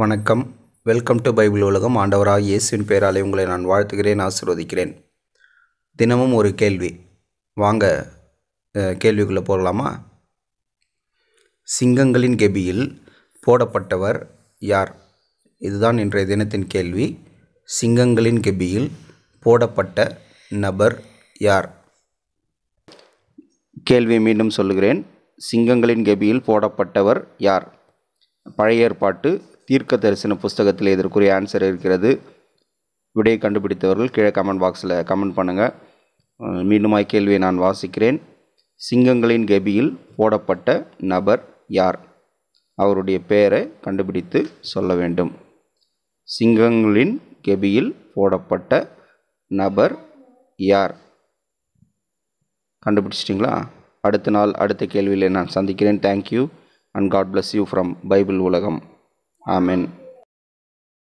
வணக்கம் welcome to Bible உலகம் ஆண்டவராக இயேசுவின் பெயராலே உங்களை நான் வாழ்த்துகிறேன் ஆசிர்வதிக்கிறேன் தினமும் ஒரு கேள்வி வாங்க கேள்விக்குள்ளே போகலாமா சிங்கங்களின் கெபியில் போடப்பட்டவர் யார் இதுதான் இன்றைய தினத்தின் கேள்வி சிங்கங்களின் கெபியில் போடப்பட்ட நபர் யார் கேள்வியை மீண்டும் சொல்லுகிறேன் சிங்கங்களின் கெபியில் போடப்பட்டவர் யார் பழைய ஏற்பாட்டு தீர்க்க தரிசன புஸ்தகத்தில் இதற்குரிய ஆன்சர் இருக்கிறது விடையை கண்டுபிடித்தவர்கள் கீழே கமெண்ட் பாக்ஸில் கமெண்ட் பண்ணுங்கள் மீண்டும் கேள்வியை நான் வாசிக்கிறேன் சிங்கங்களின் கெபியில் போடப்பட்ட நபர் யார் அவருடைய பெயரை கண்டுபிடித்து சொல்ல வேண்டும் சிங்கங்களின் கெபியில் போடப்பட்ட நபர் யார் கண்டுபிடிச்சிட்டிங்களா அடுத்த நாள் அடுத்த கேள்வியில் நான் சந்திக்கிறேன் thank you and God bless you from Bible உலகம் ఆమెన్